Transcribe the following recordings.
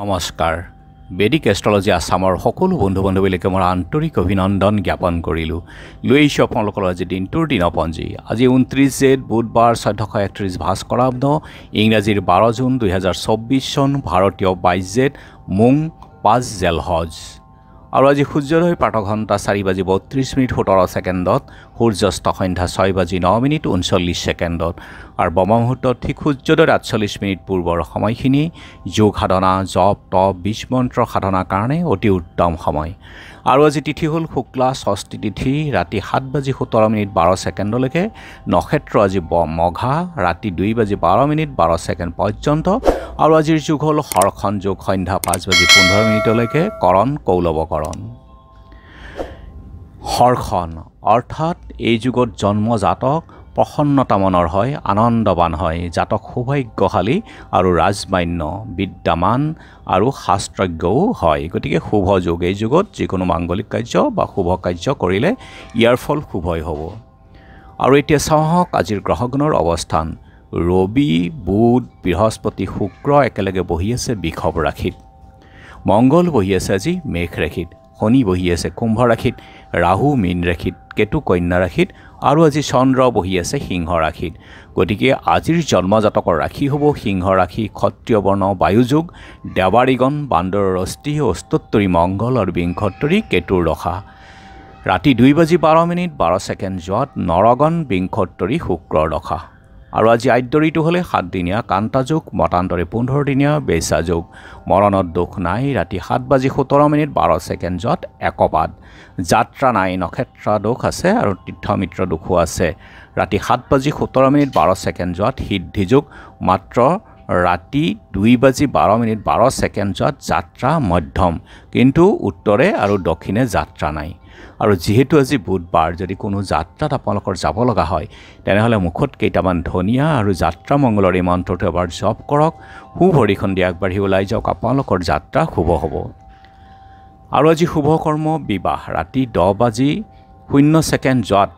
নমস্কাৰ বেদিক এষ্ট্ৰলজি আছামৰ সকলো বন্ধু বান্ধৱীলৈকে মই আন্তৰিক অভিনন্দন জ্ঞাপন কৰিলোঁ লৈ আহিছোঁ আপোনালোকৰ আজি দিনটোৰ দিনপঞ্জী আজি ঊনত্ৰিছ জেদ বুধবাৰ চৈধ্যশ একত্ৰিছ ভাস্কৰাব্দ ইংৰাজীৰ বাৰ জুন দুহেজাৰ চৌব্বিছ চন ভাৰতীয় বাইছ জেদ মুং পাঁচ জেলহজ আৰু আজি সূৰ্যোদয় পাঠ ঘণ্টা চাৰি বাজি বত্ৰিছ মিনিট সোতৰ ছেকেণ্ডত সূৰ্যস্ত সন্ধ্যা ছয় বাজি ন মিনিট ঊনচল্লিছ ছেকেণ্ডত আৰু ব্ৰহ্মমুহূৰ্তত ঠিক সূৰ্যোদয়ত আঠচল্লিছ মিনিট পূৰ্বৰ সময়খিনি যোগ সাধনা জপ তপ বীজ মন্ত্ৰ সাধনাৰ কাৰণে অতি উত্তম সময় আৰু আজি তিথি হ'ল শুক্লা ষষ্ঠী তিথি ৰাতি সাত বাজি সোতৰ মিনিট বাৰ ছেকেণ্ডলৈকে নক্ষত্ৰ আজি ব মঘা ৰাতি দুই বাজি বাৰ মিনিট বাৰ ছেকেণ্ড পৰ্যন্ত আৰু আজিৰ যুগ হ'ল হৰ্ষণ যুগ সন্ধ্যা পাঁচ বাজি পোন্ধৰ মিনিটলৈকে কৰণ কৌলৱকৰণ হৰ্ষণ অৰ্থাৎ এই যুগত জন্মজাতক প্ৰসন্নতা মনৰ হয় আনন্দবান হয় জাতক সৌভাগ্যশালী আৰু ৰাজমান্য বিদ্যমান আৰু শাস্ত্ৰজ্ঞও হয় গতিকে শুভ যোগ এই যুগত যিকোনো মাংগলিক কাৰ্য বা শুভ কাৰ্য কৰিলে ইয়াৰ ফল শুভই হ'ব আৰু এতিয়া চাওঁহক আজিৰ গ্ৰহগুণৰ অৱস্থান ৰবি বুধ বৃহস্পতি শুক্ৰ একেলগে বহি আছে বিষভ ৰাশিত মংগল বহি আছে আজি মেঘ ৰাশিত শনি বহি আছে কুম্ভ ৰাশিত ৰাহু মীন ৰাশিত কেতু কন্যা ৰাশিত আৰু আজি চন্দ্ৰ বহি আছে সিংহ ৰাশিত গতিকে আজিৰ জন্মজাতকৰ ৰাশি হ'ব সিংহ ৰাশি ক্ষত্ৰিয় বৰ্ণ বায়ুযোগ দেৱাৰীগণ বান্দৰৰ অস্থি অষ্টোত্তৰী মংগল আৰু বিংশত্তৰী কেতুৰ ৰখা ৰাতি দুই বাজি বাৰ মিনিট বাৰ ছেকেণ্ড যোৱাত নৰগণ বিংশত্তৰী শুক্ৰৰ ৰখা আৰু আজি আদ্য ঋতু হ'লে সাতদিনীয়া কান্তাযোগ মতান্তৰে পোন্ধৰদিনীয়া বেচাযোগ মৰণত দুখ নাই ৰাতি সাত বাজি সোতৰ মিনিট বাৰ ছেকেণ্ডত একপাত যাত্ৰা নাই নক্ষত্ৰ দোষ আছে আৰু তীৰ্থমিত্ৰ দোষো আছে ৰাতি সাত বাজি সোতৰ মিনিট বাৰ ছেকেণ্ড যোৱাত সিদ্ধিযোগ মাত্ৰ ৰাতি দুই বাজি বাৰ মিনিট বাৰ ছেকেণ্ডছত যাত্ৰা মধ্যম কিন্তু উত্তৰে আৰু দক্ষিণে যাত্ৰা নাই আৰু যিহেতু আজি বুধবাৰ যদি কোনো যাত্ৰাত আপোনালোকৰ যাব লগা হয় তেনেহ'লে মুখত কেইটামান ধনিয়া আৰু যাত্ৰা মংগলৰ এই মন্ত্ৰটো এবাৰ জপ কৰক সু ভৰিখন দি আগবাঢ়ি ওলাই যাওক আপোনালোকৰ যাত্ৰা শুভ হ'ব আৰু আজি শুভকৰ্ম বিবাহ ৰাতি দহ বাজি শূন্য ছেকেণ্ড যোৱাত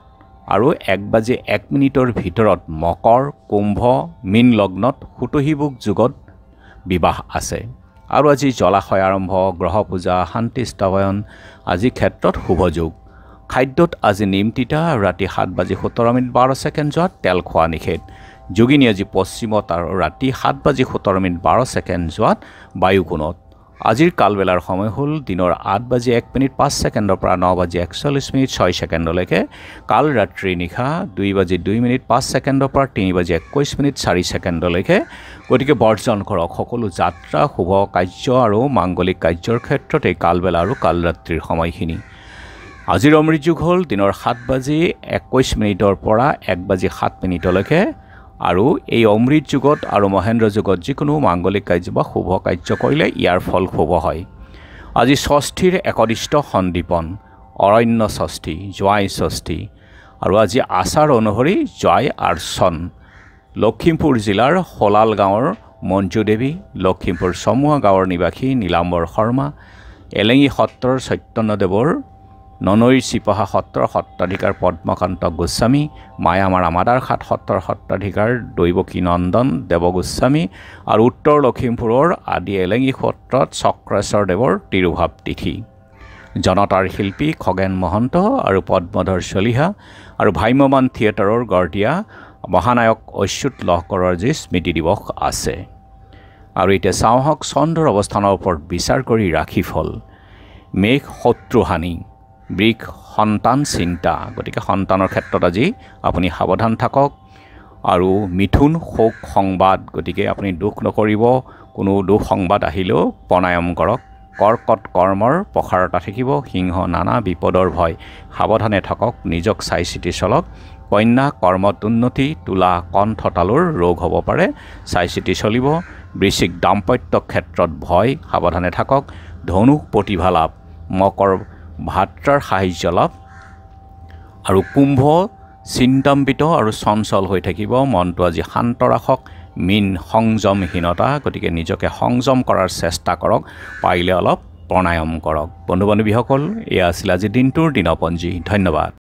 আৰু এক বাজি এক মিনিটৰ ভিতৰত মকৰ কুম্ভ মীন লগ্নত সুতহীবোগ যুগত বিবাহ আছে আৰু আজি জলাশয় আৰম্ভ গ্ৰহ পূজা শান্তি স্থাপন আজি ক্ষেত্ৰত শুভ যোগ খাদ্যত আজি নিম তিতা আৰু ৰাতি সাত বাজি সোতৰ মিনিট বাৰ ছেকেণ্ড যোৱাত তেল খোৱা নিষেধ যোগিনী আজি পশ্চিমত আৰু ৰাতি সাত বাজি সোতৰ মিনিট বাৰ ছেকেণ্ড যোৱাত বায়ুকোণত আজিৰ কালবেলাৰ সময় হ'ল দিনৰ আঠ বাজি এক মিনিট পাঁচ ছেকেণ্ডৰ পৰা ন বাজি একচল্লিছ মিনিট ছয় ছেকেণ্ডলৈকে কাল ৰাত্ৰি নিশা দুই বাজি দুই মিনিট পাঁচ ছেকেণ্ডৰ পৰা তিনি বাজি একৈছ মিনিট চাৰি ছেকেণ্ডলৈকে গতিকে বৰ্জন কৰক সকলো যাত্ৰা শুভ কাৰ্য আৰু মাংগলিক কাৰ্যৰ ক্ষেত্ৰত এই কালবেলা আৰু কাল ৰাত্ৰিৰ সময়খিনি আজিৰ অমৃত যুগ হ'ল দিনৰ সাত বাজি একৈছ মিনিটৰ পৰা এক বাজি সাত মিনিটলৈকে আৰু এই অমৃত যুগত আৰু মহেন্দ্ৰ যুগত যিকোনো মাংগলিক কাৰ্য বা শুভ কাৰ্য কৰিলে ইয়াৰ ফল শুভ হয় আজি ষষ্ঠীৰ একদিষ্ট সন্দীপন অৰণ্য ষষ্ঠী জোঁৱাই ষষ্ঠী আৰু আজি আচাৰ অনুসৰি জোঁৱাই আৰ্চন লখিমপুৰ জিলাৰ সলাল গাঁৱৰ মঞ্জু দেৱী লখিমপুৰ চমুৱা গাঁৱৰ নিবাসী নীলাম্বৰ শৰ্মা এলেঙি সত্ৰৰ চৈতন্যদেৱৰ ননৈৰ চিপহা সত্ৰৰ সত্ৰাধিকাৰ পদ্মকান্ত গোস্বামী মায়ামাৰ সাত সত্ৰৰ সত্ৰাধিকাৰ দৈৱকী নন্দন দেৱগোস্বামী আৰু উত্তৰ লখিমপুৰৰ আদি এলেঙি সত্ৰত চক্ৰেশ্বৰ দেৱৰ তিৰুভাৱ তিথি জনতাৰ শিল্পী খগেন মহন্ত আৰু পদ্মধৰ চলিহা আৰু ভ্ৰাম্যমান থিয়েটাৰৰ গৰ্দিয়া মহানায়ক অচ্যুত লহকৰৰ যি স্মৃতি দিৱস আছে আৰু এতিয়া চাওঁহক চন্দ্ৰৰ অৱস্থানৰ ওপৰত বিচাৰ কৰি ৰাখি ফল মেঘ শত্ৰুহানি বৃক সন্তান চিন্তা গতিকে সন্তানৰ ক্ষেত্ৰত আজি আপুনি সাৱধান থাকক আৰু মিথুন শোক সংবাদ গতিকে আপুনি দুখ নকৰিব কোনো দুখ সংবাদ আহিলেও প্ৰণায়াম কৰক কৰ্কট কৰ্মৰ প্ৰসাৰতা থাকিব সিংহ নানা বিপদৰ ভয় সাৱধানে থাকক নিজক চাই চিতি চলক কন্যা কৰ্মত উন্নতি তোলা কণ্ঠতালুৰ ৰোগ হ'ব পাৰে চাই চিতি চলিব বৃশ্চিক দাম্পত্য ক্ষেত্ৰত ভয় সাৱধানে থাকক ধনু প্ৰতিভা লাভ মকৰ ভাত্ৰাৰ সাহায্য লাভ আৰু কুম্ভ চিন্তাম্বিত আৰু চঞ্চল হৈ থাকিব মনটো আজি শান্ত ৰাখক মীন সংযমহীনতা গতিকে নিজকে সংযম কৰাৰ চেষ্টা কৰক পাৰিলে অলপ প্ৰাণায়াম কৰক বন্ধু বান্ধৱীসকল এয়া আছিল আজি দিনটোৰ দিনপঞ্জী ধন্যবাদ